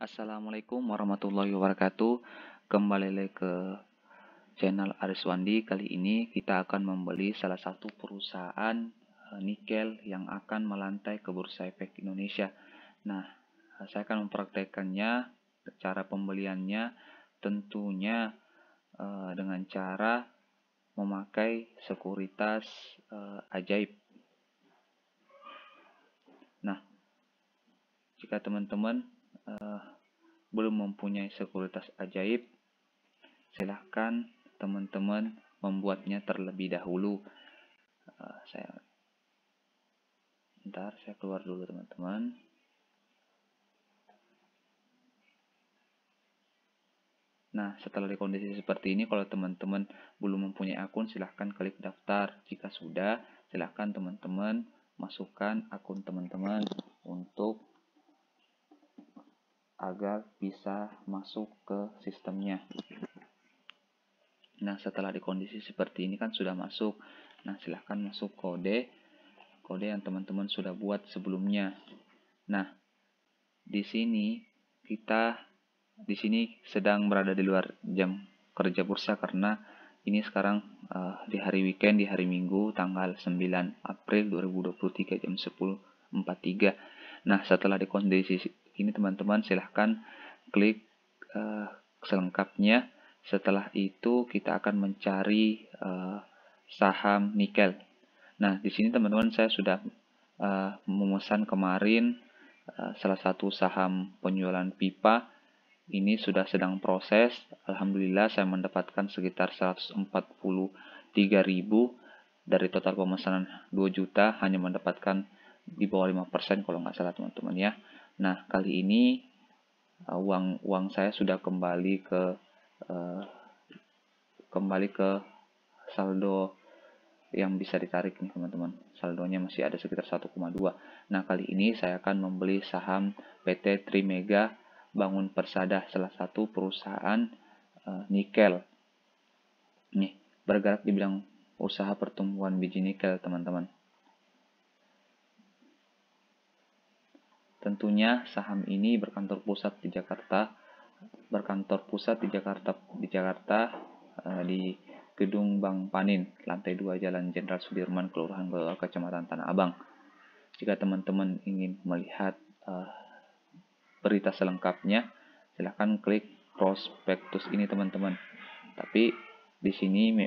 Assalamualaikum warahmatullahi wabarakatuh Kembali lagi ke channel Ariswandi Kali ini kita akan membeli salah satu perusahaan eh, nikel yang akan melantai ke Bursa Efek Indonesia Nah, eh, saya akan mempraktekannya, cara pembeliannya tentunya eh, dengan cara memakai sekuritas ajaib Nah, jika teman-teman uh, belum mempunyai sekuritas ajaib, silahkan teman-teman membuatnya terlebih dahulu. Uh, saya ntar saya keluar dulu teman-teman. Nah, setelah di kondisi seperti ini, kalau teman-teman belum mempunyai akun, silahkan klik daftar. Jika sudah, silahkan teman-teman masukkan akun teman-teman untuk agar bisa masuk ke sistemnya. Nah, setelah dikondisi seperti ini kan sudah masuk. Nah, silahkan masuk kode kode yang teman-teman sudah buat sebelumnya. Nah, di sini kita di sini sedang berada di luar jam kerja bursa karena ini sekarang uh, di hari weekend di hari Minggu tanggal 9 April 2023 jam 10.43. Nah, setelah dikondisi ini teman-teman silahkan klik uh, selengkapnya setelah itu kita akan mencari uh, saham nikel nah di sini teman-teman saya sudah uh, memesan kemarin uh, salah satu saham penjualan pipa ini sudah sedang proses. Alhamdulillah saya mendapatkan sekitar 143.000 dari total pemesanan 2 juta hanya mendapatkan di bawah 5% kalau nggak salah teman-teman ya. Nah, kali ini uh, uang uang saya sudah kembali ke uh, kembali ke saldo yang bisa ditarik nih teman-teman. Saldonya masih ada sekitar 1,2. Nah, kali ini saya akan membeli saham PT Trimega Bangun Persada, salah satu perusahaan uh, nikel. Nih, bergerak dibilang usaha pertumbuhan biji nikel, teman-teman. Tentunya saham ini berkantor pusat di Jakarta, berkantor pusat di Jakarta di Jakarta eh, di Gedung Bank Panin, lantai 2 Jalan Jenderal Sudirman, Kelurahan Gelora, Kecamatan Tanah Abang. Jika teman-teman ingin melihat uh, berita selengkapnya, silahkan klik prospektus ini teman-teman. Tapi di sini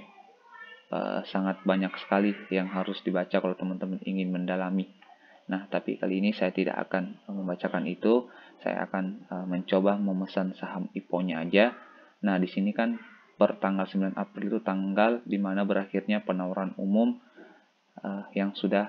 uh, sangat banyak sekali yang harus dibaca kalau teman-teman ingin mendalami Nah, tapi kali ini saya tidak akan eh, membacakan itu. Saya akan uh, mencoba memesan saham IPO-nya aja. Nah, di sini kan per tanggal 9 April itu tanggal di mana berakhirnya penawaran umum uh, yang sudah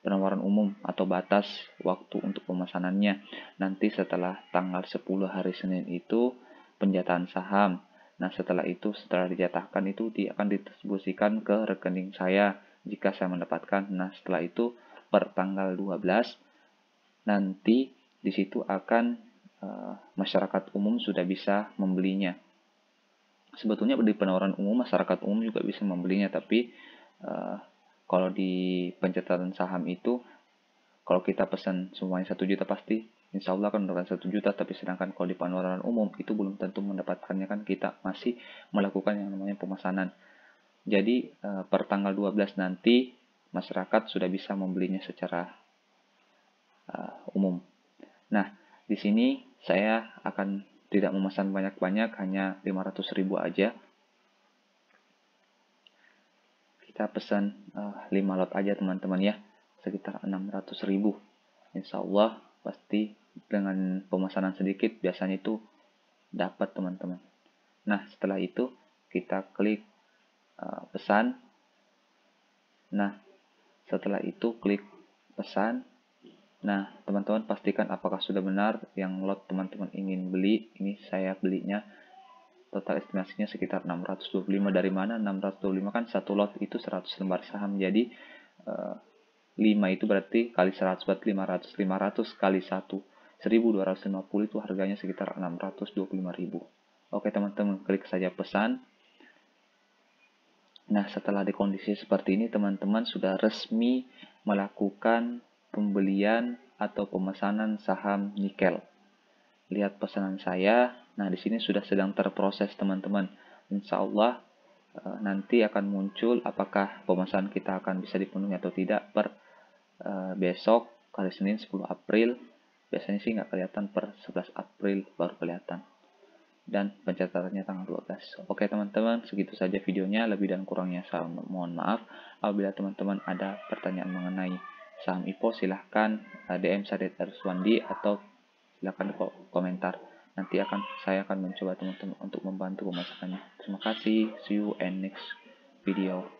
penawaran umum atau batas waktu untuk pemesanannya. Nanti setelah tanggal 10 hari Senin itu penjataan saham. Nah, setelah itu setelah dijatahkan itu dia akan didistribusikan ke rekening saya jika saya mendapatkan. Nah, setelah itu per tanggal 12 nanti di situ akan uh, masyarakat umum sudah bisa membelinya. Sebetulnya di penawaran umum masyarakat umum juga bisa membelinya tapi uh, kalau di pencatatan saham itu kalau kita pesan semuanya satu juta pasti insya Allah akan mendapatkan 1 juta tapi sedangkan kalau di penawaran umum itu belum tentu mendapatkannya kan kita masih melakukan yang namanya pemesanan jadi eh, per tanggal 12 nanti masyarakat sudah bisa membelinya secara uh, umum. Nah, di sini saya akan tidak memesan banyak-banyak, hanya 500 ribu aja. Kita pesan uh, eh, 5 lot aja teman-teman ya, sekitar 600 ribu. Insya Allah pasti dengan pemesanan sedikit biasanya itu dapat teman-teman. Nah, setelah itu kita klik uh, pesan. Nah, setelah itu klik pesan. Nah, teman-teman pastikan apakah sudah benar yang lot teman-teman ingin beli. Ini saya belinya total estimasinya sekitar 625 dari mana 625 kan satu lot itu 100 lembar saham jadi 5 eh, itu berarti kali 100 berarti 500 500 kali 1 1250 itu harganya sekitar 625.000 Oke teman-teman klik saja pesan Nah, setelah di kondisi seperti ini, teman-teman sudah resmi melakukan pembelian atau pemesanan saham nikel. Lihat pesanan saya. Nah, di sini sudah sedang terproses, teman-teman. Insya Allah eh, nanti akan muncul apakah pemesanan kita akan bisa dipenuhi atau tidak per eh, besok, hari Senin 10 April. Biasanya sih nggak kelihatan per 11 April baru kelihatan dan pencatatannya tanggal 12. Oke teman-teman, segitu saja videonya. Lebih dan kurangnya saya mohon maaf. Apabila teman-teman ada pertanyaan mengenai saham IPO, silahkan eh, DM Sadet Suwandi atau silahkan komentar. Nanti akan saya akan mencoba teman-teman untuk membantu pemasakannya. Terima kasih. See you and next video.